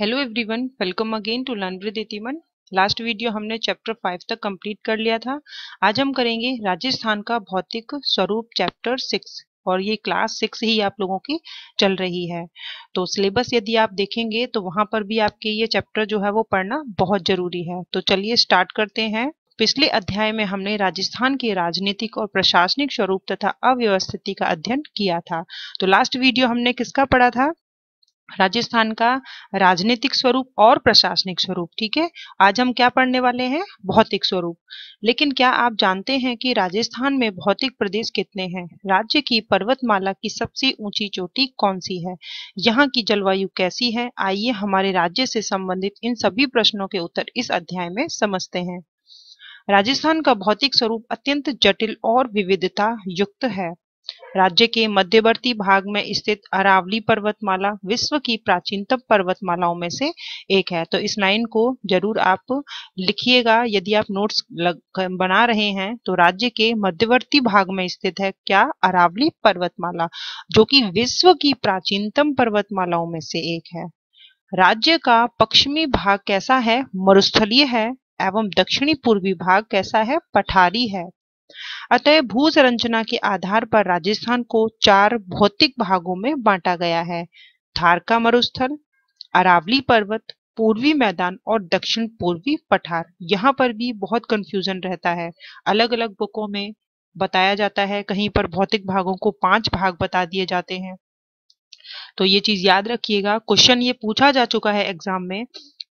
hello everyone welcome again to learn with इतिमन last video हमने chapter five तक complete कर लिया था आज हम करेंगे राजस्थान का भौतिक स्वरूप चैप्टर सिक्स और ये क्लास सिक्स ही आप लोगों की चल रही है तो सिलेबस यदि आप देखेंगे तो वहां पर भी आपके ये चैप्टर जो है वो पढ़ना बहुत जरूरी है तो चलिए स्टार्ट करते हैं पिछले अध्याय में हमने राजस्थान के राजनीतिक और प्रशासनिक स्वरूप तथा अव्यवस्थिति का अध्ययन किया था तो लास्ट वीडियो हमने किसका पढ़ा था राजस्थान का राजनीतिक स्वरूप और प्रशासनिक स्वरूप ठीक है आज हम क्या पढ़ने वाले हैं भौतिक स्वरूप लेकिन क्या आप जानते हैं कि राजस्थान में भौतिक प्रदेश कितने हैं राज्य की पर्वतमाला की सबसे ऊंची चोटी कौन सी है यहाँ की जलवायु कैसी है आइए हमारे राज्य से संबंधित इन सभी प्रश्नों के उत्तर इस अध्याय में समझते हैं राजस्थान का भौतिक स्वरूप अत्यंत जटिल और विविधता युक्त है राज्य के मध्यवर्ती भाग में स्थित अरावली पर्वतमाला विश्व की प्राचीनतम पर्वतमालाओं में से एक है तो इस लाइन को जरूर आप लिखिएगा यदि आप नोट्स बना रहे हैं तो राज्य के मध्यवर्ती भाग में स्थित है क्या अरावली पर्वतमाला जो कि विश्व की प्राचीनतम पर्वतमालाओं में से एक है राज्य का पश्चिमी भाग कैसा है मरुस्थलीय है एवं दक्षिणी पूर्वी भाग कैसा है पठारी है अतः भू संरचना के आधार पर राजस्थान को चार भौतिक भागों में बांटा गया है थार का मरुस्थल अरावली पर्वत पूर्वी मैदान और दक्षिण पूर्वी पठार यहाँ पर भी बहुत कंफ्यूजन रहता है अलग अलग बुकों में बताया जाता है कहीं पर भौतिक भागों को पांच भाग बता दिए जाते हैं तो ये चीज याद रखिएगा क्वेश्चन ये पूछा जा चुका है एग्जाम में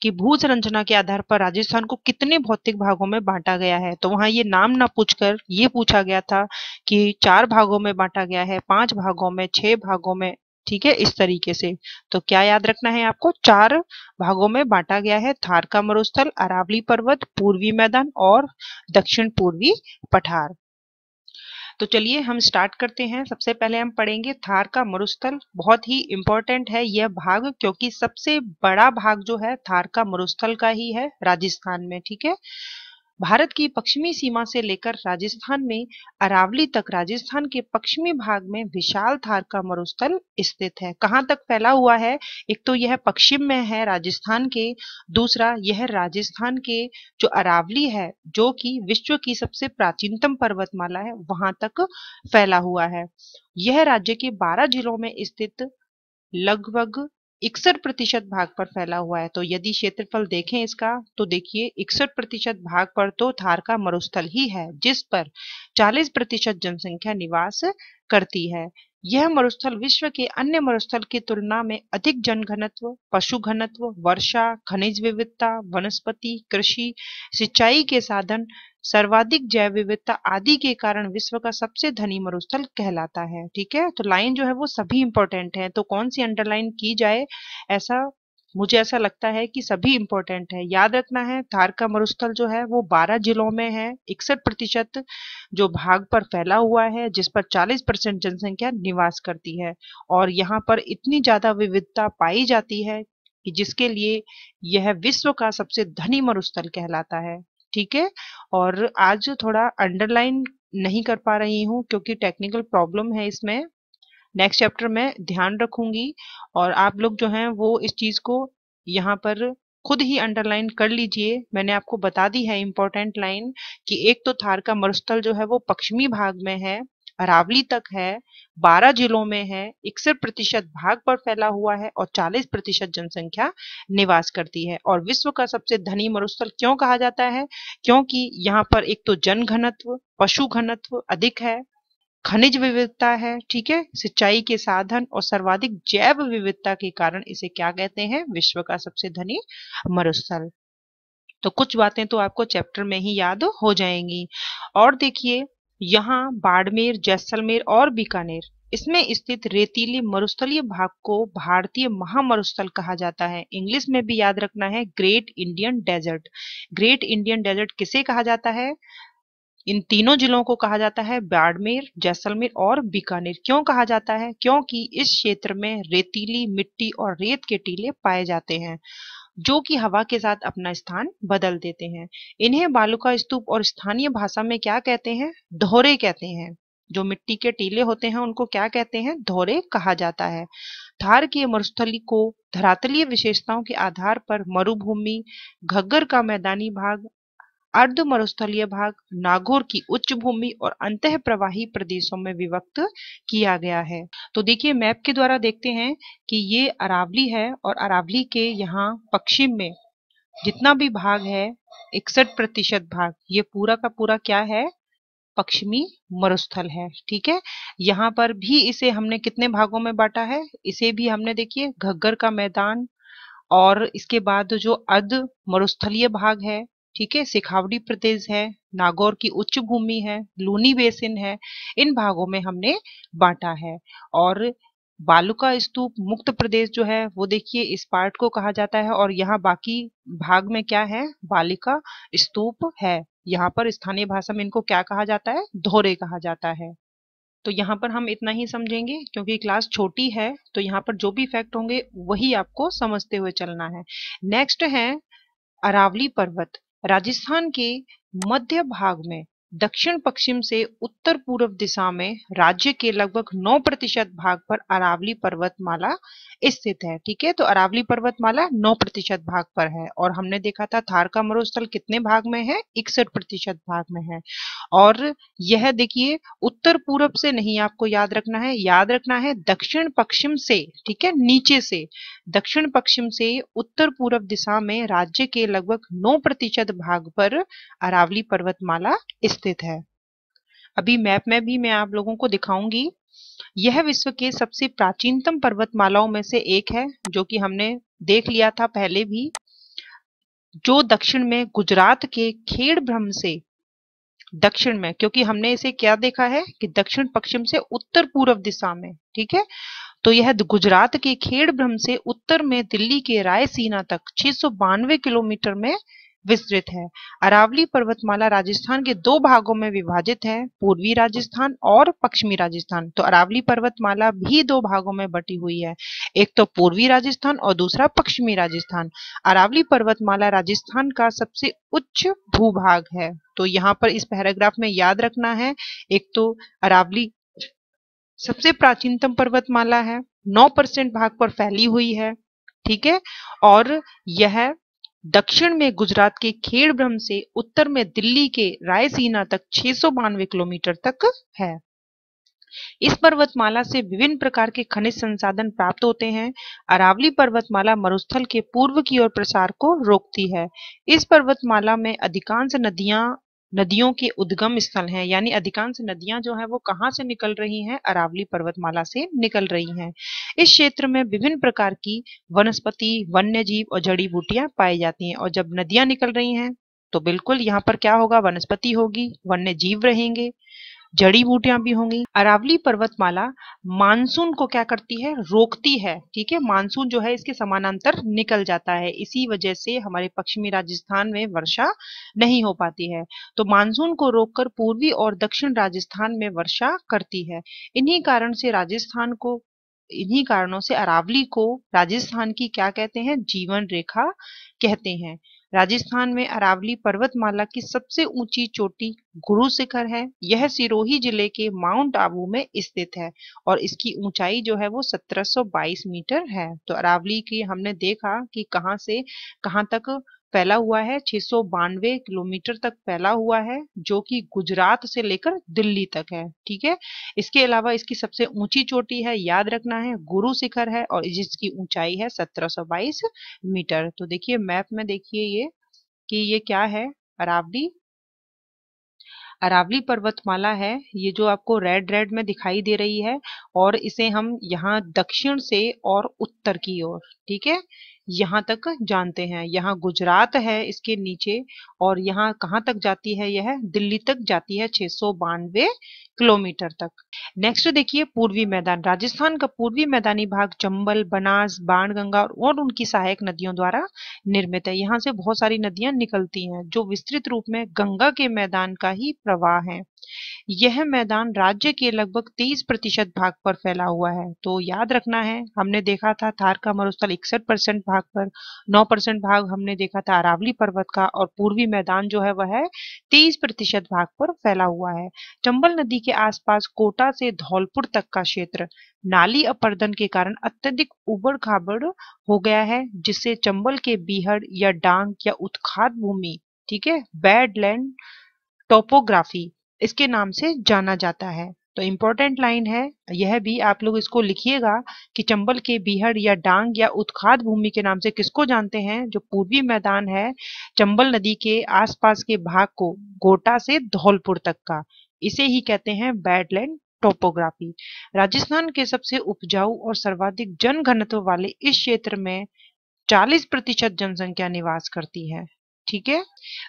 कि भू संरचना के आधार पर राजस्थान को कितने भौतिक भागों में बांटा गया है तो वहां ये नाम ना पूछकर ये पूछा गया था कि चार भागों में बांटा गया है पांच भागों में छह भागों में ठीक है इस तरीके से तो क्या याद रखना है आपको चार भागों में बांटा गया है थार का मरुस्थल अरावली पर्वत पूर्वी मैदान और दक्षिण पूर्वी पठार तो चलिए हम स्टार्ट करते हैं सबसे पहले हम पढ़ेंगे थार का मरुस्थल बहुत ही इम्पोर्टेंट है यह भाग क्योंकि सबसे बड़ा भाग जो है थार का मरुस्थल का ही है राजस्थान में ठीक है भारत की पश्चिमी सीमा से लेकर राजस्थान में अरावली तक राजस्थान के पश्चिमी भाग में विशाल थार का मरुस्थल स्थित है कहाँ तक फैला हुआ है एक तो यह पश्चिम में है राजस्थान के दूसरा यह राजस्थान के जो अरावली है जो कि विश्व की सबसे प्राचीनतम पर्वतमाला है वहां तक फैला हुआ है यह राज्य के बारह जिलों में स्थित लगभग इकसठ प्रतिशत भाग पर फैला हुआ है तो यदि क्षेत्रफल देखें इसका तो देखिए इकसठ प्रतिशत भाग पर तो थार का मरुस्थल ही है जिस पर 40 प्रतिशत जनसंख्या निवास करती है यह मरुस्थल विश्व के अन्य मरुस्थल की तुलना में अधिक जनघनत्व पशु घनत्व वर्षा खनिज विविधता वनस्पति कृषि सिंचाई के साधन सर्वाधिक जैव विविधता आदि के कारण विश्व का सबसे धनी मरुस्थल कहलाता है ठीक है तो लाइन जो है वो सभी इंपॉर्टेंट है तो कौन सी अंडरलाइन की जाए ऐसा मुझे ऐसा लगता है कि सभी इंपॉर्टेंट है याद रखना है थार का मरुस्थल जो है वो 12 जिलों में है इकसठ प्रतिशत जो भाग पर फैला हुआ है जिस पर 40 परसेंट जनसंख्या निवास करती है और यहाँ पर इतनी ज्यादा विविधता पाई जाती है कि जिसके लिए यह विश्व का सबसे धनी मरुस्थल कहलाता है ठीक है और आज थोड़ा अंडरलाइन नहीं कर पा रही हूँ क्योंकि टेक्निकल प्रॉब्लम है इसमें नेक्स्ट चैप्टर में ध्यान रखूंगी और आप लोग जो हैं वो इस चीज़ को यहाँ पर खुद ही अंडरलाइन कर लीजिए मैंने आपको बता दी है इम्पोर्टेंट लाइन कि एक तो थार का मरुस्थल जो है वो पश्चिमी भाग में है अरावली तक है 12 जिलों में है इकसठ प्रतिशत भाग पर फैला हुआ है और 40 प्रतिशत जनसंख्या निवास करती है और विश्व का सबसे धनी मरुस्थल क्यों कहा जाता है क्योंकि यहाँ पर एक तो जन घनत्व पशु घनत्व अधिक है खनिज विविधता है ठीक है सिंचाई के साधन और सर्वाधिक जैव विविधता के कारण इसे क्या कहते हैं विश्व का सबसे धनी मरुस्थल तो कुछ बातें तो आपको चैप्टर में ही याद हो जाएंगी और देखिए यहाँ बाड़मेर जैसलमेर और बीकानेर इसमें स्थित रेतीली मरुस्थलीय भाग को भारतीय महामरुस्थल कहा जाता है इंग्लिश में भी याद रखना है great Indian desert great Indian desert किसे कहा जाता है इन तीनों जिलों को कहा जाता है बाड़मेर जैसलमेर और बीकानेर क्यों कहा जाता है क्योंकि इस क्षेत्र में रेतीली मिट्टी और रेत के टीले पाए जाते हैं जो कि हवा के साथ अपना स्थान बदल देते हैं इन्हें बालुका स्तूप और स्थानीय भाषा में क्या कहते हैं धोरे कहते हैं जो मिट्टी के टीले होते हैं उनको क्या कहते हैं धोरे कहा जाता है धार की मरुस्थली को धरातलीय विशेषताओं के आधार पर मरुभूमि घग्गर का मैदानी भाग अर्ध मरुस्थलीय भाग नागौर की उच्च भूमि और अंत प्रवाही प्रदेशों में विभक्त किया गया है तो देखिए मैप के द्वारा देखते हैं कि ये अरावली है और अरावली के यहाँ पश्चिम में जितना भी भाग है इकसठ प्रतिशत भाग ये पूरा का पूरा क्या है पश्चिमी मरुस्थल है ठीक है यहाँ पर भी इसे हमने कितने भागों में बांटा है इसे भी हमने देखिए घग्गर का मैदान और इसके बाद जो अर्ध मरुस्थलीय भाग है ठीक है सिखावड़ी प्रदेश है नागौर की उच्च भूमि है लूनी बेसिन है इन भागों में हमने बांटा है और बालुका स्तूप मुक्त प्रदेश जो है वो देखिए इस पार्ट को कहा जाता है और यहाँ बाकी भाग में क्या है बालिका स्तूप है यहाँ पर स्थानीय भाषा में इनको क्या कहा जाता है धोरे कहा जाता है तो यहाँ पर हम इतना ही समझेंगे क्योंकि क्लास छोटी है तो यहाँ पर जो भी फैक्ट होंगे वही आपको समझते हुए चलना है नेक्स्ट है अरावली पर्वत राजस्थान के मध्य भाग में दक्षिण पश्चिम से उत्तर पूर्व दिशा में राज्य के लगभग 9 प्रतिशत भाग पर अरावली पर्वतमाला स्थित है ठीक है तो अरावली पर्वतमाला 9 प्रतिशत भाग पर है और हमने देखा था थार का मरुस्थल कितने भाग में है इकसठ प्रतिशत भाग में है और यह देखिए उत्तर पूर्व से नहीं आपको याद रखना है याद रखना है दक्षिण पश्चिम से ठीक है नीचे से दक्षिण पश्चिम से उत्तर पूर्व दिशा में राज्य के लगभग 9 प्रतिशत भाग पर अरावली पर्वतमाला स्थित है अभी मैप में भी मैं आप लोगों को दिखाऊंगी यह विश्व के सबसे प्राचीनतम पर्वतमालाओं में से एक है जो कि हमने देख लिया था पहले भी जो दक्षिण में गुजरात के खेड़ भ्रम से दक्षिण में क्योंकि हमने इसे क्या देखा है कि दक्षिण पश्चिम से उत्तर पूर्व दिशा में ठीक है तो यह गुजरात के खेड़ ब्रह्म से उत्तर में दिल्ली के रायसीना तक छह किलोमीटर में विस्तृत है अरावली पर्वतमाला राजस्थान के दो भागों में विभाजित है पूर्वी राजस्थान और पश्चिमी राजस्थान तो अरावली पर्वतमाला भी दो भागों में बटी हुई है एक तो पूर्वी राजस्थान और दूसरा पश्चिमी राजस्थान अरावली पर्वतमाला राजस्थान का सबसे उच्च भूभाग है तो यहाँ पर इस पैराग्राफ में याद रखना है एक तो अरावली सबसे प्राचीनतम पर्वतमाला है 9 परसेंट भाग पर फैली हुई है ठीक है और यह दक्षिण में गुजरात के खेड़ ब्रह्म से उत्तर में दिल्ली के रायसीना तक छह किलोमीटर तक है इस पर्वतमाला से विभिन्न प्रकार के खनिज संसाधन प्राप्त होते हैं अरावली पर्वतमाला मरुस्थल के पूर्व की ओर प्रसार को रोकती है इस पर्वतमाला में अधिकांश नदियां नदियों के उद्गम स्थल हैं यानी अधिकांश नदियां जो है वो कहाँ से निकल रही हैं अरावली पर्वतमाला से निकल रही हैं इस क्षेत्र में विभिन्न प्रकार की वनस्पति वन्य जीव और जड़ी बूटियां पाई जाती हैं और जब नदियां निकल रही हैं तो बिल्कुल यहाँ पर क्या होगा वनस्पति होगी वन्य जीव रहेंगे जड़ी बूटियां भी होंगी अरावली पर्वतमाला मानसून को क्या करती है रोकती है ठीक है मानसून जो है इसके समानांतर निकल जाता है इसी वजह से हमारे पश्चिमी राजस्थान में वर्षा नहीं हो पाती है तो मानसून को रोककर पूर्वी और दक्षिण राजस्थान में वर्षा करती है इन्हीं कारण से राजस्थान को इन्हीं कारणों से अरावली को राजस्थान की क्या कहते हैं जीवन रेखा कहते हैं राजस्थान में अरावली पर्वतमाला की सबसे ऊंची चोटी गुरु शिखर है यह सिरोही जिले के माउंट आबू में स्थित है और इसकी ऊंचाई जो है वो 1722 मीटर है तो अरावली की हमने देखा कि कहाँ से कहाँ तक फैला हुआ है छह किलोमीटर तक फैला हुआ है जो कि गुजरात से लेकर दिल्ली तक है ठीक है इसके अलावा इसकी सबसे ऊंची चोटी है याद रखना है गुरु शिखर है और जिसकी ऊंचाई है 1722 मीटर तो देखिए मैप में देखिए ये कि ये क्या है अरावली अरावली पर्वतमाला है ये जो आपको रेड रेड में दिखाई दे रही है और इसे हम यहाँ दक्षिण से और उत्तर की ओर ठीक है यहाँ तक जानते हैं यहाँ गुजरात है इसके नीचे और यहाँ कहाँ तक जाती है यह दिल्ली तक जाती है छह सौ बानवे किलोमीटर तक नेक्स्ट देखिए पूर्वी मैदान राजस्थान का पूर्वी मैदानी भाग चंबल बनास बाणगंगा और उनकी सहायक नदियों द्वारा निर्मित है यहाँ से बहुत सारी नदियां निकलती हैं जो विस्तृत रूप में गंगा के मैदान का ही प्रवाह है यह मैदान राज्य के लगभग तेईस प्रतिशत भाग पर फैला हुआ है तो याद रखना है हमने देखा था थार का मरुस्थल इकसठ परसेंट भाग पर 9 परसेंट भाग हमने देखा था अरावली पर्वत का और पूर्वी मैदान जो है वह है प्रतिशत भाग पर फैला हुआ है चंबल नदी के आसपास कोटा से धौलपुर तक का क्षेत्र नाली अपर्दन के कारण अत्यधिक उबड़ खाबड़ हो गया है जिससे चंबल के बीहड़ या डांग या उत्खात भूमि ठीक है बैड लैंड टोपोग्राफी इसके नाम से जाना जाता है तो इम्पोर्टेंट लाइन है यह भी आप लोग इसको लिखिएगा कि चंबल के बीहड़ या डांग या उत्खाद भूमि के नाम से किसको जानते हैं जो पूर्वी मैदान है चंबल नदी के आसपास के भाग को गोटा से धौलपुर तक का इसे ही कहते हैं बैडलैंड टोपोग्राफी राजस्थान के सबसे उपजाऊ और सर्वाधिक जन घनत्व वाले इस क्षेत्र में 40 प्रतिशत जनसंख्या निवास करती है ठीक है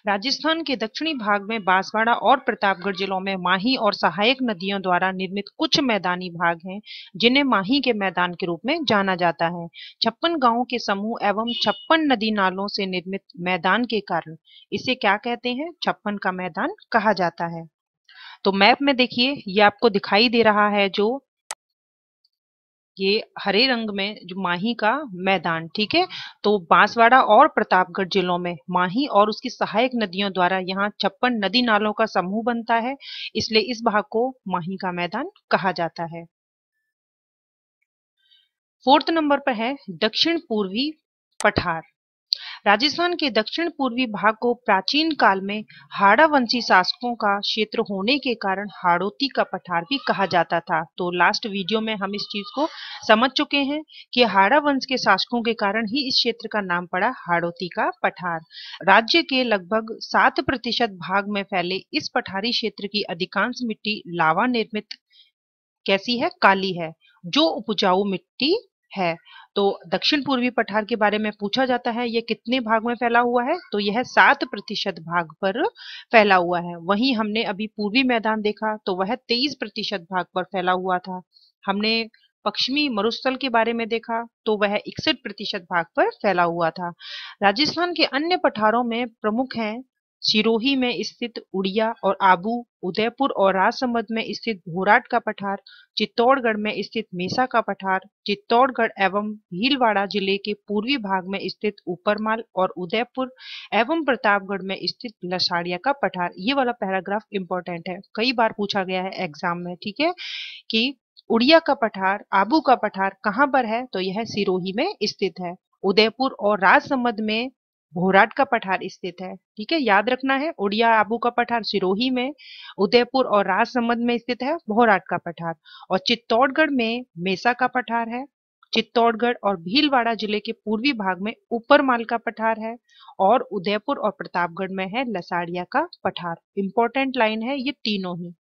राजस्थान के दक्षिणी भाग में बांसवाड़ा और प्रतापगढ़ जिलों में माही और सहायक नदियों द्वारा निर्मित कुछ मैदानी भाग हैं जिन्हें माही के मैदान के रूप में जाना जाता है छप्पन गांवों के समूह एवं छप्पन नदी नालों से निर्मित मैदान के कारण इसे क्या कहते हैं छप्पन का मैदान कहा जाता है तो मैप में देखिए ये आपको दिखाई दे रहा है जो ये हरे रंग में जो माही का मैदान ठीक है तो बांसवाड़ा और प्रतापगढ़ जिलों में माही और उसकी सहायक नदियों द्वारा यहाँ छप्पन नदी नालों का समूह बनता है इसलिए इस भाग को माही का मैदान कहा जाता है फोर्थ नंबर पर है दक्षिण पूर्वी पठार राजस्थान के दक्षिण पूर्वी भाग को प्राचीन काल में हाड़ावंशी शासकों का क्षेत्र होने के कारण हाड़ोती का पठार भी कहा जाता था तो लास्ट वीडियो में हम इस चीज को समझ चुके हैं कि हाड़ा वंश के शासकों के कारण ही इस क्षेत्र का नाम पड़ा हाड़ोती का पठार राज्य के लगभग सात प्रतिशत भाग में फैले इस पठारी क्षेत्र की अधिकांश मिट्टी लावा निर्मित कैसी है काली है जो उपजाऊ मिट्टी है तो दक्षिण पूर्वी पठार के बारे में पूछा जाता है ये कितने भाग में फैला हुआ है तो यह सात प्रतिशत भाग पर फैला हुआ है वहीं हमने अभी पूर्वी मैदान देखा तो वह तेईस प्रतिशत भाग पर फैला हुआ था हमने पश्चिमी मरुस्थल के बारे में देखा तो वह इकसठ प्रतिशत भाग पर फैला हुआ था राजस्थान के अन्य पठारों में प्रमुख हैं सिरोही में स्थित उड़िया और आबू उदयपुर और राजसमंद में स्थित भोराट का पठार चित्तौड़गढ़ में स्थित मेसा का पठार चित्तौड़गढ़ एवं भीलवाड़ा जिले के पूर्वी भाग में स्थित ऊपरमाल और उदयपुर एवं प्रतापगढ़ में स्थित लसाड़िया का पठार ये वाला पैराग्राफ इंपॉर्टेंट है कई बार पूछा गया है एग्जाम में ठीक है कि उड़िया का पठार आबू का पठार कहाँ पर है तो यह सिरोही में स्थित है उदयपुर और राजसमंद में भोराट का पठार स्थित है ठीक है याद रखना है उड़िया आबू का पठार सिरोही में उदयपुर और राजसमंद में स्थित है भोराट का पठार और चित्तौड़गढ़ में मेसा का पठार है चित्तौड़गढ़ और भीलवाड़ा जिले के पूर्वी भाग में माल का पठार है और उदयपुर और प्रतापगढ़ में है लसाड़िया का पठार इंपॉर्टेंट लाइन है ये तीनों ही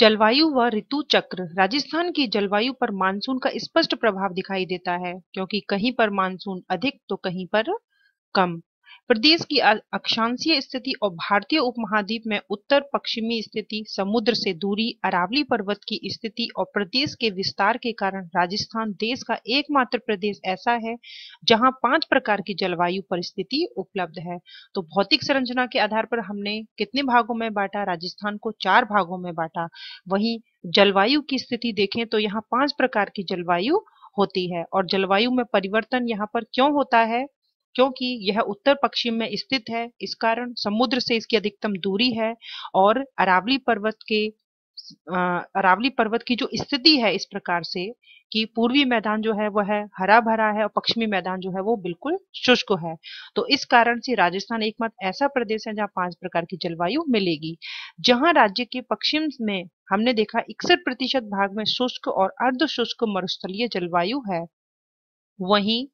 जलवायु व ऋतु चक्र राजस्थान की जलवायु पर मानसून का स्पष्ट प्रभाव दिखाई देता है क्योंकि कहीं पर मानसून अधिक तो कहीं पर कम प्रदेश की अक्षांशीय स्थिति और भारतीय उपमहाद्वीप में उत्तर पश्चिमी स्थिति समुद्र से दूरी अरावली पर्वत की स्थिति और प्रदेश के विस्तार के कारण राजस्थान देश का एकमात्र प्रदेश ऐसा है जहां पांच प्रकार की जलवायु परिस्थिति उपलब्ध है तो भौतिक संरचना के आधार पर हमने कितने भागों में बांटा राजस्थान को चार भागों में बांटा वही जलवायु की स्थिति देखें तो यहाँ पांच प्रकार की जलवायु होती है और जलवायु में परिवर्तन यहाँ पर क्यों होता है क्योंकि यह उत्तर पश्चिम में स्थित है इस कारण समुद्र से इसकी अधिकतम दूरी है और अरावली पर्वत के अरावली पर्वत की जो स्थिति है इस प्रकार से कि पूर्वी मैदान जो है वह है हरा भरा है और पश्चिमी मैदान जो है वो बिल्कुल शुष्क है तो इस कारण से राजस्थान एकमात्र ऐसा प्रदेश है जहाँ पांच प्रकार की जलवायु मिलेगी जहाँ राज्य के पश्चिम में हमने देखा इकसठ प्रतिशत भाग में शुष्क और अर्ध शुष्क मरुस्थलीय जलवायु है वहीं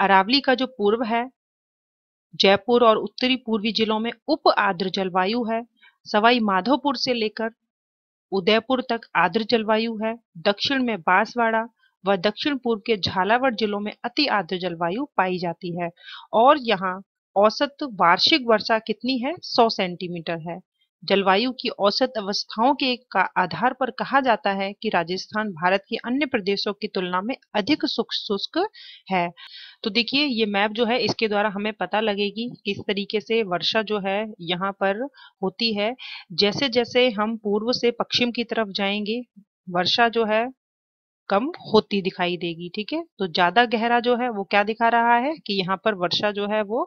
अरावली का जो पूर्व है जयपुर और उत्तरी पूर्वी जिलों में उप आर्द्र जलवायु है सवाई माधोपुर से लेकर उदयपुर तक आर्द्र जलवायु है दक्षिण में बांसवाड़ा व दक्षिण पूर्व के झालावाड़ जिलों में अति आर्द्र जलवायु पाई जाती है और यहाँ औसत वार्षिक वर्षा कितनी है 100 सेंटीमीटर है जलवायु की औसत अवस्थाओं के आधार पर कहा जाता है कि राजस्थान भारत के अन्य प्रदेशों की तुलना में अधिक शुष्क है तो देखिए ये मैप जो है इसके द्वारा हमें पता लगेगी किस तरीके से वर्षा जो है यहाँ पर होती है जैसे जैसे हम पूर्व से पश्चिम की तरफ जाएंगे वर्षा जो है कम होती दिखाई देगी ठीक है तो ज्यादा गहरा जो है वो क्या दिखा रहा है कि यहाँ पर वर्षा जो है वो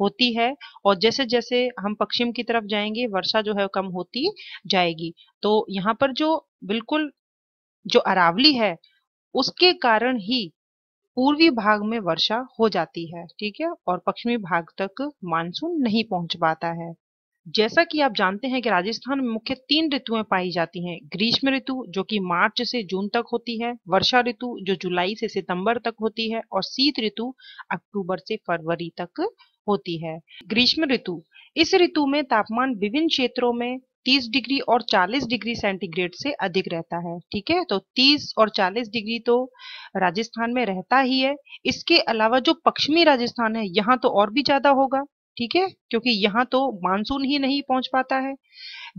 होती है और जैसे जैसे हम पश्चिम की तरफ जाएंगे वर्षा जो है कम होती जाएगी तो यहाँ पर जो बिल्कुल जो अरावली है उसके कारण ही पूर्वी भाग में वर्षा हो जाती है ठीक है और पश्चिमी भाग तक मानसून नहीं पहुंच पाता है जैसा कि आप जानते हैं कि राजस्थान में मुख्य तीन ऋतुएं पाई जाती हैं ग्रीष्म ऋतु जो कि मार्च से जून तक होती है वर्षा ऋतु जो जुलाई से सितंबर तक होती है और शीत ऋतु अक्टूबर से फरवरी तक होती है ग्रीष्म ऋतु इस ऋतु में तापमान विभिन्न क्षेत्रों में 30 डिग्री और 40 डिग्री सेंटीग्रेड से अधिक रहता है ठीक है तो 30 और 40 डिग्री तो राजस्थान में रहता ही है इसके अलावा जो पश्चिमी राजस्थान है यहाँ तो और भी ज्यादा होगा ठीक है क्योंकि यहाँ तो मानसून ही नहीं पहुंच पाता है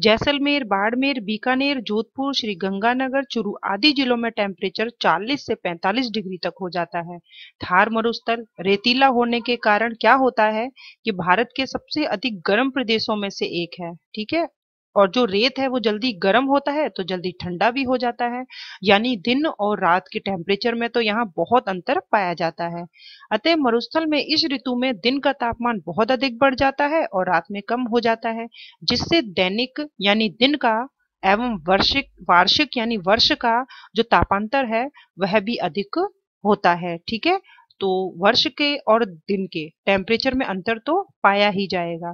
जैसलमेर बाड़मेर बीकानेर जोधपुर श्री गंगानगर चुरू आदि जिलों में टेम्परेचर 40 से 45 डिग्री तक हो जाता है थार मरुस्थल रेतीला होने के कारण क्या होता है कि भारत के सबसे अधिक गर्म प्रदेशों में से एक है ठीक है और जो रेत है वो जल्दी गर्म होता है तो जल्दी ठंडा भी हो जाता है यानी दिन और रात के टेम्परेचर में तो यहाँ बहुत अंतर पाया जाता है अतः मरुस्थल में इस ऋतु में दिन का तापमान बहुत अधिक बढ़ जाता है और रात में कम हो जाता है जिससे दैनिक यानी दिन का एवं वर्षिक वार्षिक यानी वर्ष का जो तापांतर है वह भी अधिक होता है ठीक है तो वर्ष के और दिन के टेम्परेचर में अंतर तो पाया ही जाएगा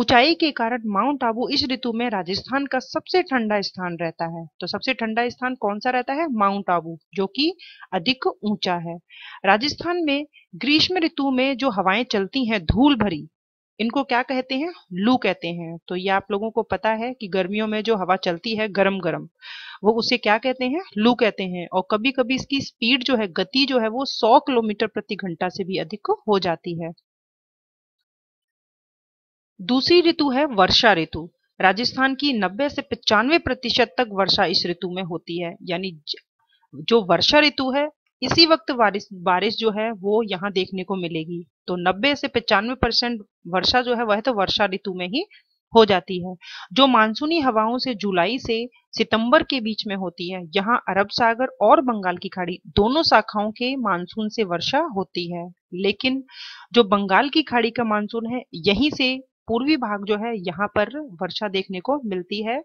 ऊंचाई के कारण माउंट आबू इस ऋतु में राजस्थान का सबसे ठंडा स्थान रहता है तो सबसे ठंडा स्थान कौन सा रहता है माउंट आबू जो कि अधिक ऊंचा है राजस्थान में ग्रीष्म ऋतु में जो हवाएं चलती हैं धूल भरी इनको क्या कहते हैं लू कहते हैं तो ये आप लोगों को पता है कि गर्मियों में जो हवा चलती है गर्म गर्म वो उसे क्या कहते हैं लू कहते हैं और कभी कभी इसकी स्पीड जो है गति जो है वो 100 किलोमीटर प्रति घंटा से भी अधिक हो जाती है दूसरी ऋतु है वर्षा ऋतु राजस्थान की 90 से पचानवे प्रतिशत तक वर्षा इस ऋतु में होती है यानी जो वर्षा ऋतु है इसी वक्त बारिश बारिश जो है वो यहाँ देखने को मिलेगी तो 90 से पचानवे परसेंट वर्षा जो है वह तो वर्षा ऋतु में ही हो जाती है जो मानसूनी हवाओं से जुलाई से सितंबर के बीच में होती है यहाँ अरब सागर और बंगाल की खाड़ी दोनों शाखाओं के मानसून से वर्षा होती है लेकिन जो बंगाल की खाड़ी का मानसून है यहीं से पूर्वी भाग जो है यहाँ पर वर्षा देखने को मिलती है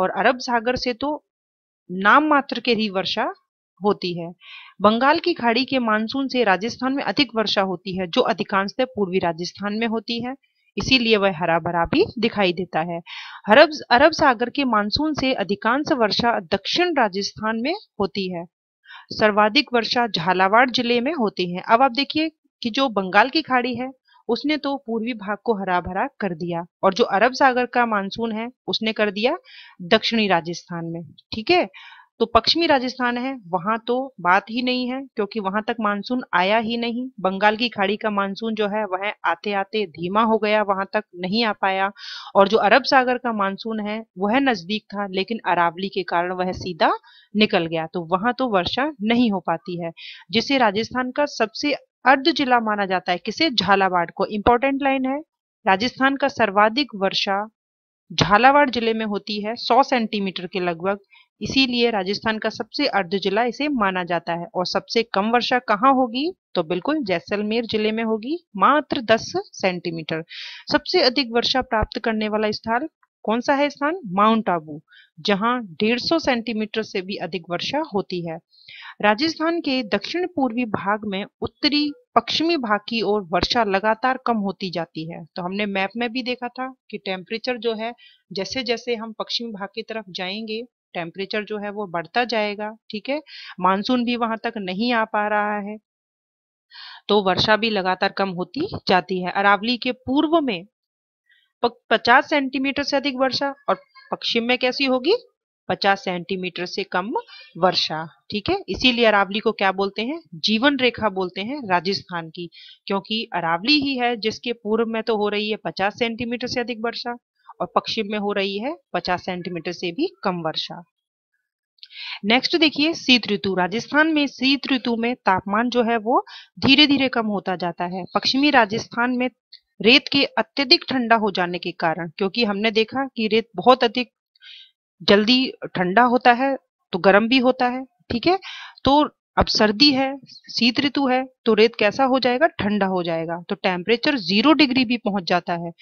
और अरब सागर से तो नाम मात्र के ही वर्षा होती है बंगाल की खाड़ी के मानसून से राजस्थान में अधिक वर्षा होती है जो अधिकांशतः पूर्वी राजस्थान में होती है इसीलिए वह हरा भरा भी दिखाई देता है अरब अरब सागर के मानसून से अधिकांश वर्षा दक्षिण राजस्थान में होती है सर्वाधिक वर्षा झालावाड़ जिले में होती है अब आप देखिए कि जो बंगाल की खाड़ी है उसने तो पूर्वी भाग को हरा भरा कर दिया और जो अरब सागर का मानसून है उसने कर दिया दक्षिणी राजस्थान में ठीक है तो पश्चिमी राजस्थान है वहां तो बात ही नहीं है क्योंकि वहां तक मानसून आया ही नहीं बंगाल की खाड़ी का मानसून जो है वह आते आते धीमा हो गया वहां तक नहीं आ पाया और जो अरब सागर का मानसून है वह नजदीक था लेकिन अरावली के कारण वह सीधा निकल गया तो वहां तो वर्षा नहीं हो पाती है जिसे राजस्थान का सबसे अर्ध जिला माना जाता है किसे झालावाड़ को इंपॉर्टेंट लाइन है राजस्थान का सर्वाधिक वर्षा झालावाड़ जिले में होती है 100 सेंटीमीटर के लगभग इसीलिए राजस्थान का सबसे अर्ध जिला इसे माना जाता है और सबसे कम वर्षा कहाँ होगी तो बिल्कुल जैसलमेर जिले में होगी मात्र 10 सेंटीमीटर सबसे अधिक वर्षा प्राप्त करने वाला स्थान कौन सा है स्थान माउंट आबू जहां 150 सेंटीमीटर से भी अधिक वर्षा होती है राजस्थान के दक्षिण पूर्वी भाग में उत्तरी पश्चिमी भाग की ओर वर्षा लगातार कम होती जाती है तो हमने मैप में भी देखा था कि टेम्परेचर जो है जैसे जैसे हम पश्चिमी भाग की तरफ जाएंगे टेम्परेचर जो है वो बढ़ता जाएगा ठीक है मानसून भी वहां तक नहीं आ पा रहा है तो वर्षा भी लगातार कम होती जाती है अरावली के पूर्व में 50 सेंटीमीटर से अधिक वर्षा और पश्चिम में कैसी होगी 50 सेंटीमीटर से कम वर्षा ठीक है इसीलिए अरावली को क्या बोलते हैं जीवन रेखा बोलते हैं राजस्थान की क्योंकि अरावली ही है जिसके पूर्व में तो हो रही है 50 सेंटीमीटर से अधिक वर्षा और पश्चिम में हो रही है 50 सेंटीमीटर से भी कम वर्षा नेक्स्ट देखिए शीत ऋतु राजस्थान में शीत ऋतु में तापमान जो है वो धीरे धीरे कम होता जाता है पश्चिमी राजस्थान में रेत के अत्यधिक ठंडा हो जाने के कारण क्योंकि हमने देखा कि रेत बहुत अधिक जल्दी ठंडा होता है तो गर्म भी होता है ठीक है तो अब सर्दी है शीत ऋतु है तो रेत कैसा हो जाएगा ठंडा हो जाएगा तो टेम्परेचर जीरो डिग्री भी पहुंच जाता है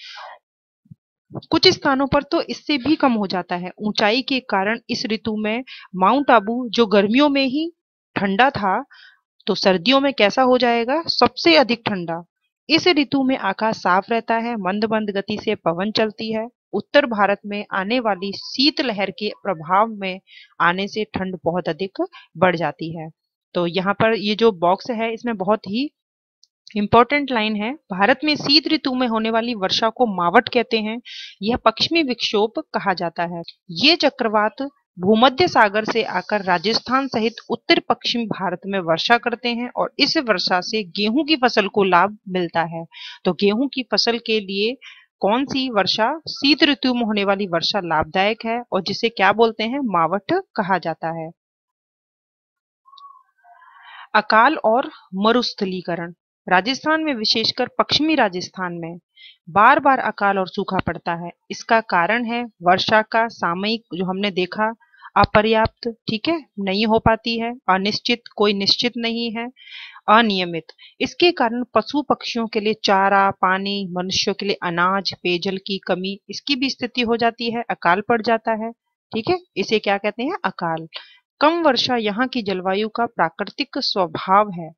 कुछ स्थानों पर तो इससे भी कम हो जाता है ऊंचाई के कारण इस ऋतु में माउंट आबू जो गर्मियों में ही ठंडा था तो सर्दियों में कैसा हो जाएगा सबसे अधिक ठंडा इस ऋतु में आकाश साफ रहता है मंद मंद गति से पवन चलती है उत्तर भारत में आने वाली शीतलहर के प्रभाव में आने से ठंड बहुत अधिक बढ़ जाती है तो यहाँ पर ये जो बॉक्स है इसमें बहुत ही इम्पोर्टेंट लाइन है भारत में शीत ऋतु में होने वाली वर्षा को मावट कहते हैं यह पश्चिमी विक्षोभ कहा जाता है ये चक्रवात भूमध्य सागर से आकर राजस्थान सहित उत्तर पश्चिम भारत में वर्षा करते हैं और इस वर्षा से गेहूं की फसल को लाभ मिलता है तो गेहूं की फसल के लिए कौन सी वर्षा शीत ऋतु में होने वाली वर्षा लाभदायक है और जिसे क्या बोलते हैं मावठ कहा जाता है अकाल और मरुस्थलीकरण राजस्थान में विशेषकर पश्चिमी राजस्थान में बार बार अकाल और सूखा पड़ता है इसका कारण है वर्षा का सामयिक जो हमने देखा अपर्याप्त ठीक है नहीं हो पाती है अनिश्चित कोई निश्चित नहीं है अनियमित इसके कारण पशु पक्षियों के लिए चारा पानी मनुष्यों के लिए अनाज पेयजल की कमी इसकी भी स्थिति हो जाती है अकाल पड़ जाता है ठीक है इसे क्या कहते हैं अकाल कम वर्षा यहाँ की जलवायु का प्राकृतिक स्वभाव है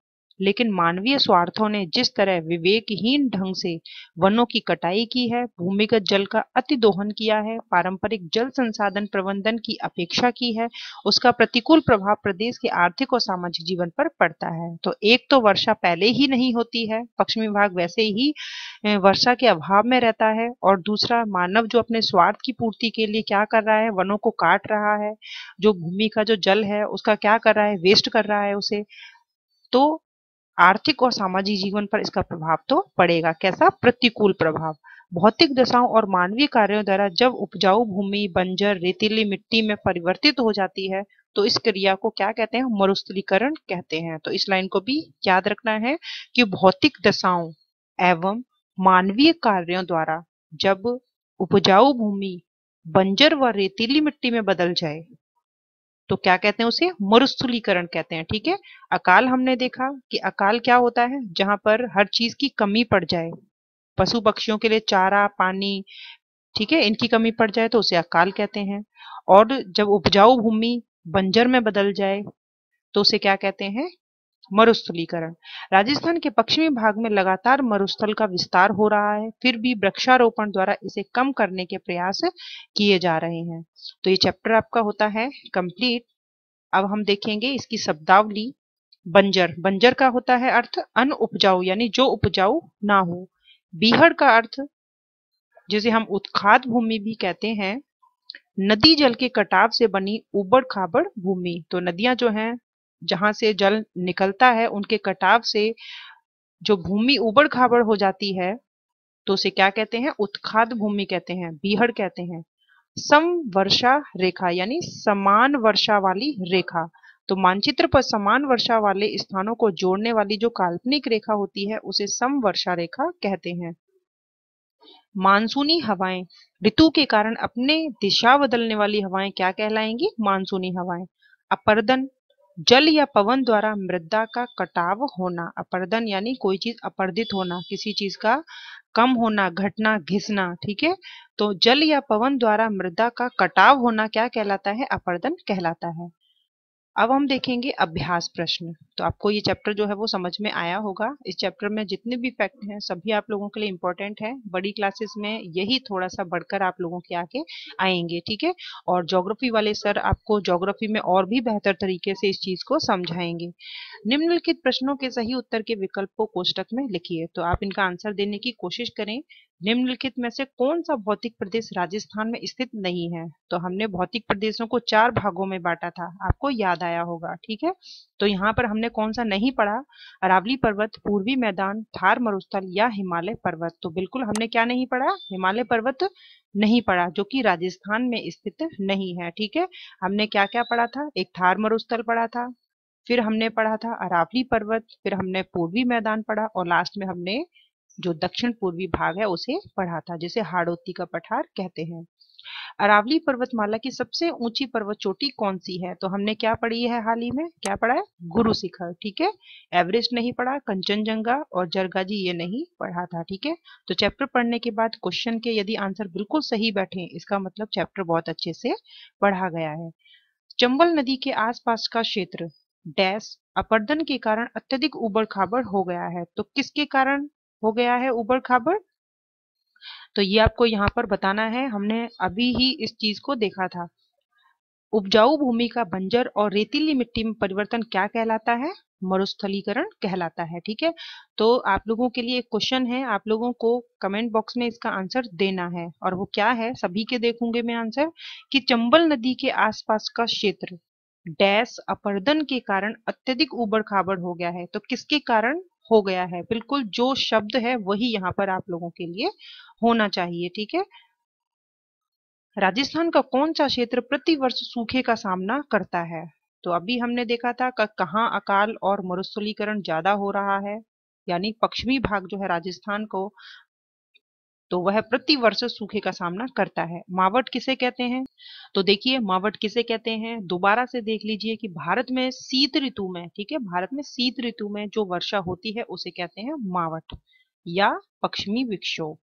लेकिन मानवीय स्वार्थों ने जिस तरह विवेकहीन ढंग से वनों की कटाई की है भूमिगत जल का अति दोहन किया है पारंपरिक जल संसाधन प्रबंधन की अपेक्षा की है उसका प्रतिकूल प्रभाव प्रदेश के आर्थिक और सामाजिक जीवन पर पड़ता है तो एक तो वर्षा पहले ही नहीं होती है पश्चिमी भाग वैसे ही वर्षा के अभाव में रहता है और दूसरा मानव जो अपने स्वार्थ की पूर्ति के लिए क्या कर रहा है वनों को काट रहा है जो भूमि का जो जल है उसका क्या कर रहा है वेस्ट कर रहा है उसे तो आर्थिक और सामाजिक जीवन पर इसका प्रभाव तो पड़ेगा कैसा प्रतिकूल प्रभाव भौतिक दशाओं और मानवीय कार्यों द्वारा जब उपजाऊ भूमि बंजर रेतीली मिट्टी में परिवर्तित हो जाती है तो इस क्रिया को क्या कहते हैं मरुस्थलीकरण कहते हैं तो इस लाइन को भी याद रखना है कि भौतिक दशाओं एवं मानवीय कार्यों द्वारा जब उपजाऊ भूमि बंजर व रेतीली मिट्टी में बदल जाए तो क्या कहते हैं उसे मरुस्थलीकरण कहते हैं ठीक है अकाल हमने देखा कि अकाल क्या होता है जहां पर हर चीज की कमी पड़ जाए पशु पक्षियों के लिए चारा पानी ठीक है इनकी कमी पड़ जाए तो उसे अकाल कहते हैं और जब उपजाऊ भूमि बंजर में बदल जाए तो उसे क्या कहते हैं मरुस्थलीकरण राजस्थान के पश्चिमी भाग में लगातार मरुस्थल का विस्तार हो रहा है फिर भी वृक्षारोपण द्वारा इसे कम करने के प्रयास किए जा रहे हैं तो ये चैप्टर आपका होता है कंप्लीट अब हम देखेंगे इसकी शब्दावली बंजर बंजर का होता है अर्थ अन उपजाऊ यानी जो उपजाऊ ना हो बीहड़ का अर्थ जिसे हम उत्खात भूमि भी कहते हैं नदी जल के कटाव से बनी उबड़ खाबड़ भूमि तो नदियां जो हैं जहां से जल निकलता है उनके कटाव से जो भूमि उबड़ खाबड़ हो जाती है तो उसे क्या कहते हैं उत्खाद भूमि कहते हैं बीहड़ कहते हैं सम वर्षा रेखा यानी समान वर्षा वाली रेखा तो मानचित्र पर समान वर्षा वाले स्थानों को जोड़ने वाली जो काल्पनिक रेखा होती है उसे सम वर्षा रेखा कहते हैं मानसूनी हवाएं ऋतु के कारण अपने दिशा बदलने वाली हवाएं क्या कहलाएंगी मानसूनी हवाएं अपर्दन जल या पवन द्वारा मृदा का कटाव होना अपर्दन यानी कोई चीज अपर्दित होना किसी चीज का कम होना घटना घिसना ठीक है तो जल या पवन द्वारा मृदा का कटाव होना क्या कहलाता है अपर्दन कहलाता है अब हम देखेंगे अभ्यास प्रश्न तो आपको ये चैप्टर जो है वो समझ में आया होगा इस चैप्टर में जितने भी फैक्ट हैं सभी आप लोगों के लिए इम्पोर्टेंट है बड़ी क्लासेस में यही थोड़ा सा बढ़कर आप लोगों के आके आएंगे ठीक है और ज्योग्राफी वाले सर आपको ज्योग्राफी में और भी बेहतर तरीके से इस चीज को समझाएंगे निम्नलिखित प्रश्नों के सही उत्तर के विकल्प को कोष्टक में लिखिए तो आप इनका आंसर देने की कोशिश करें निम्नलिखित में से कौन सा भौतिक प्रदेश राजस्थान में स्थित नहीं है तो हमने भौतिक प्रदेशों को चार भागों में बांटा था आपको याद आया होगा ठीक है तो यहाँ पर हमने कौन सा नहीं पढ़ा अरावली पर्वत पूर्वी मैदान थार मरुस्थल या हिमालय पर्वत तो बिल्कुल हमने क्या नहीं पढ़ा हिमालय पर्वत नहीं पढ़ा जो कि राजस्थान में स्थित नहीं है ठीक है हमने क्या क्या पढ़ा था एक थार मरुस्थल पढ़ा था फिर हमने पढ़ा था अरावली पर्वत फिर हमने पूर्वी मैदान पढ़ा और लास्ट में हमने जो दक्षिण पूर्वी भाग है उसे पढ़ा था जिसे हाड़ोती का पठार कहते हैं अरावली पर्वतमाला की सबसे ऊंची पर्वत चोटी कौन सी है तो हमने क्या पढ़ी है हाल ही में क्या पढ़ा है गुरु शिखर ठीक है एवरेस्ट नहीं पढ़ा कंचनजंगा और जरगाजी ये नहीं पढ़ा था ठीक है तो चैप्टर पढ़ने के बाद क्वेश्चन के यदि आंसर बिल्कुल सही बैठे इसका मतलब चैप्टर बहुत अच्छे से पढ़ा गया है चंबल नदी के आसपास का क्षेत्र डैश अपर्दन के कारण अत्यधिक उबड़ खाबड़ हो गया है तो किसके कारण हो गया है उबड़ खाबड़ तो ये आपको यहाँ पर बताना है हमने अभी ही इस चीज को देखा था उपजाऊ भूमि का बंजर और रेतीली मिट्टी में परिवर्तन क्या कहलाता है मरुस्थलीकरण कहलाता है ठीक है तो आप लोगों के लिए एक क्वेश्चन है आप लोगों को कमेंट बॉक्स में इसका आंसर देना है और वो क्या है सभी के देखूंगे मैं आंसर कि चंबल नदी के आसपास का क्षेत्र डैश अपर्दन के कारण अत्यधिक उबड़ खाबड़ हो गया है तो किसके कारण हो गया है बिल्कुल जो शब्द है वही यहाँ पर आप लोगों के लिए होना चाहिए ठीक है राजस्थान का कौन सा क्षेत्र प्रतिवर्ष सूखे का सामना करता है तो अभी हमने देखा था कहाँ अकाल और मरुस्थलीकरण ज्यादा हो रहा है यानी पश्चिमी भाग जो है राजस्थान को तो वह प्रति वर्ष सूखे का सामना करता है मावट किसे कहते हैं तो देखिए मावट किसे कहते हैं दोबारा से देख लीजिए कि भारत में शीत ऋतु में ठीक है भारत में शीत ऋतु में जो वर्षा होती है उसे कहते हैं मावट या पश्चिमी विक्षोभ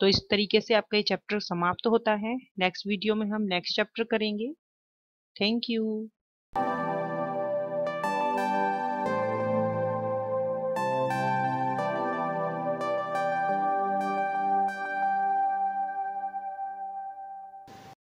तो इस तरीके से आपका ये चैप्टर समाप्त होता है नेक्स्ट वीडियो में हम नेक्स्ट चैप्टर करेंगे थैंक यू